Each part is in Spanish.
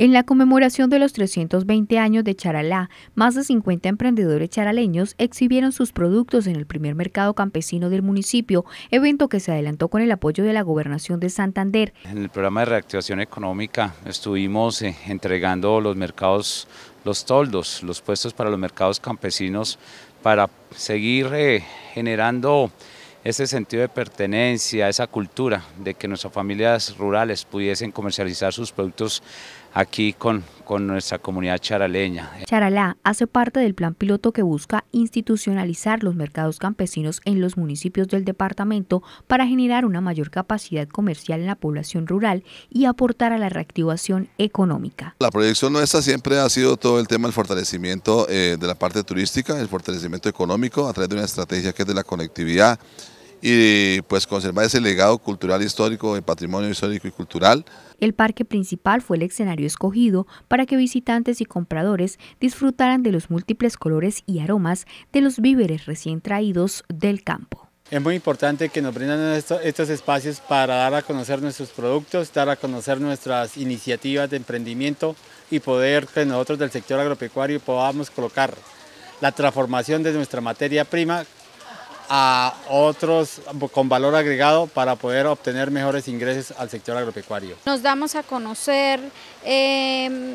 En la conmemoración de los 320 años de Charalá, más de 50 emprendedores charaleños exhibieron sus productos en el primer mercado campesino del municipio, evento que se adelantó con el apoyo de la Gobernación de Santander. En el programa de reactivación económica estuvimos eh, entregando los mercados, los toldos, los puestos para los mercados campesinos para seguir eh, generando ese sentido de pertenencia, esa cultura de que nuestras familias rurales pudiesen comercializar sus productos aquí con, con nuestra comunidad charaleña. Charalá hace parte del plan piloto que busca institucionalizar los mercados campesinos en los municipios del departamento para generar una mayor capacidad comercial en la población rural y aportar a la reactivación económica. La proyección nuestra siempre ha sido todo el tema del fortalecimiento eh, de la parte turística, el fortalecimiento económico a través de una estrategia que es de la conectividad, y pues conservar ese legado cultural histórico, el patrimonio histórico y cultural. El parque principal fue el escenario escogido para que visitantes y compradores disfrutaran de los múltiples colores y aromas de los víveres recién traídos del campo. Es muy importante que nos brindan estos, estos espacios para dar a conocer nuestros productos, dar a conocer nuestras iniciativas de emprendimiento y poder que nosotros del sector agropecuario podamos colocar la transformación de nuestra materia prima a otros con valor agregado para poder obtener mejores ingresos al sector agropecuario. Nos damos a conocer em,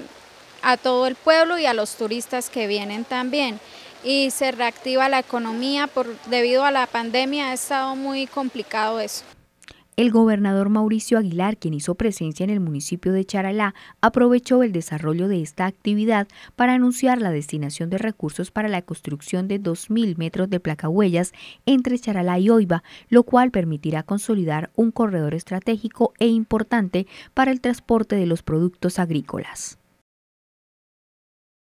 a todo el pueblo y a los turistas que vienen también y se reactiva la economía por, debido a la pandemia ha estado muy complicado eso. El gobernador Mauricio Aguilar, quien hizo presencia en el municipio de Charalá, aprovechó el desarrollo de esta actividad para anunciar la destinación de recursos para la construcción de 2.000 metros de placahuellas entre Charalá y Oiba, lo cual permitirá consolidar un corredor estratégico e importante para el transporte de los productos agrícolas.